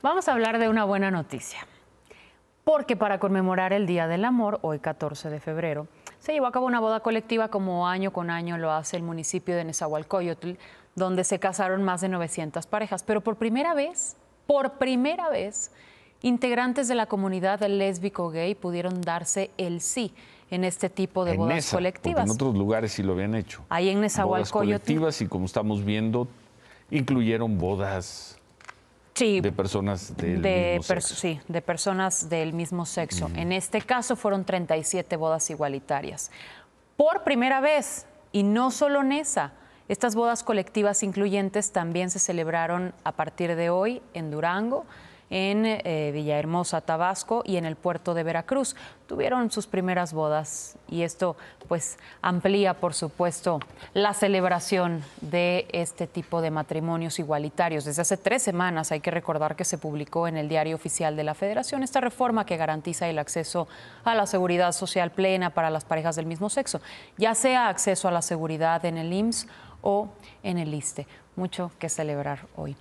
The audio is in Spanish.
Vamos a hablar de una buena noticia. Porque para conmemorar el Día del Amor, hoy 14 de febrero, se llevó a cabo una boda colectiva como año con año lo hace el municipio de Nezahualcóyotl, donde se casaron más de 900 parejas. Pero por primera vez, por primera vez, integrantes de la comunidad lésbico gay pudieron darse el sí en este tipo de bodas colectivas. En otros lugares sí lo habían hecho. Ahí en Nezahualcóyotl. Bodas colectivas y como estamos viendo, incluyeron bodas de personas del mismo sexo. Sí, de personas del mismo sexo. En este caso fueron 37 bodas igualitarias. Por primera vez, y no solo en esa, estas bodas colectivas incluyentes también se celebraron a partir de hoy en Durango en eh, Villahermosa, Tabasco y en el puerto de Veracruz. Tuvieron sus primeras bodas y esto pues amplía, por supuesto, la celebración de este tipo de matrimonios igualitarios. Desde hace tres semanas hay que recordar que se publicó en el Diario Oficial de la Federación esta reforma que garantiza el acceso a la seguridad social plena para las parejas del mismo sexo, ya sea acceso a la seguridad en el IMSS o en el ISTE. Mucho que celebrar hoy.